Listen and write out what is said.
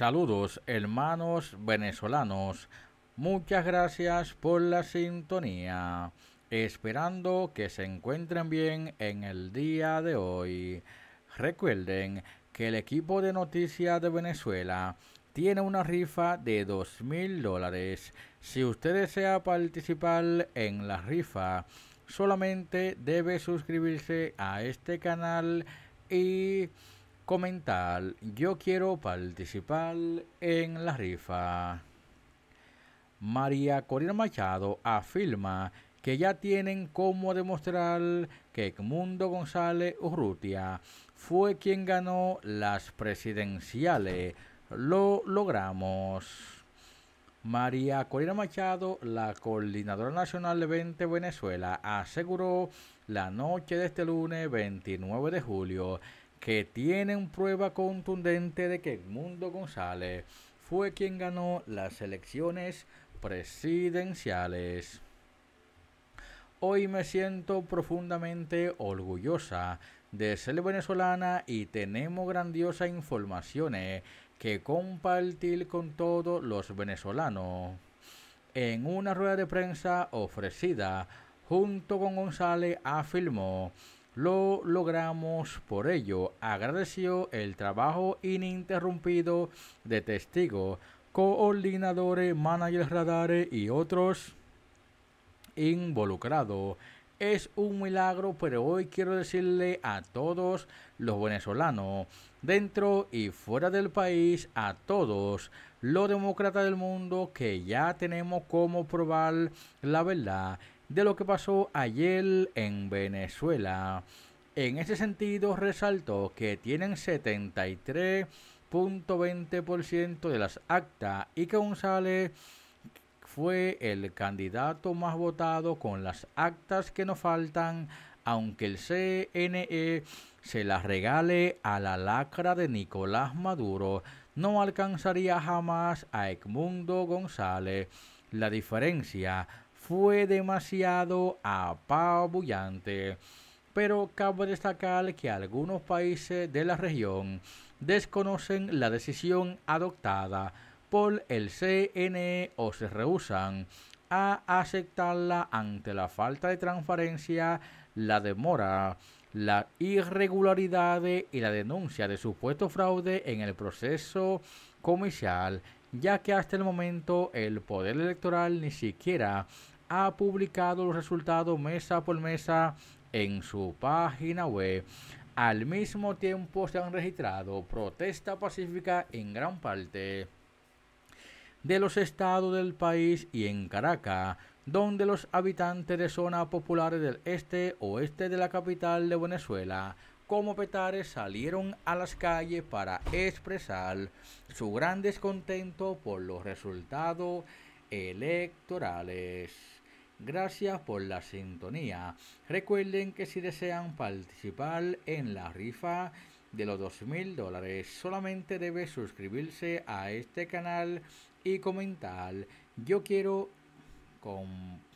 Saludos hermanos venezolanos. Muchas gracias por la sintonía. Esperando que se encuentren bien en el día de hoy. Recuerden que el equipo de noticias de Venezuela tiene una rifa de dos mil dólares. Si usted desea participar en la rifa, solamente debe suscribirse a este canal y comentar, yo quiero participar en la rifa. María Corina Machado afirma que ya tienen cómo demostrar que Edmundo González Urrutia fue quien ganó las presidenciales. Lo logramos. María Corina Machado, la coordinadora nacional de 20 Venezuela, aseguró la noche de este lunes 29 de julio que tienen prueba contundente de que Edmundo González fue quien ganó las elecciones presidenciales. Hoy me siento profundamente orgullosa de ser venezolana y tenemos grandiosas informaciones que compartir con todos los venezolanos. En una rueda de prensa ofrecida, junto con González afirmó lo logramos por ello, agradeció el trabajo ininterrumpido de testigos, coordinadores, managers radares y otros involucrados. Es un milagro, pero hoy quiero decirle a todos los venezolanos, dentro y fuera del país, a todos los demócratas del mundo que ya tenemos cómo probar la verdad de lo que pasó ayer en Venezuela. En ese sentido, resaltó que tienen 73.20% de las actas y que González fue el candidato más votado con las actas que nos faltan, aunque el CNE se las regale a la lacra de Nicolás Maduro, no alcanzaría jamás a Edmundo González. La diferencia fue demasiado apabullante. Pero cabe destacar que algunos países de la región desconocen la decisión adoptada por el CNE o se rehusan a aceptarla ante la falta de transparencia, la demora, la irregularidades y la denuncia de supuesto fraude en el proceso comercial, ya que hasta el momento el Poder Electoral ni siquiera ha publicado los resultados mesa por mesa en su página web. Al mismo tiempo se han registrado protestas pacíficas en gran parte de los estados del país y en Caracas, donde los habitantes de zonas populares del este oeste de la capital de Venezuela, como petares, salieron a las calles para expresar su gran descontento por los resultados electorales. Gracias por la sintonía. Recuerden que si desean participar en la rifa de los 2.000 mil dólares, solamente debe suscribirse a este canal y comentar. Yo quiero con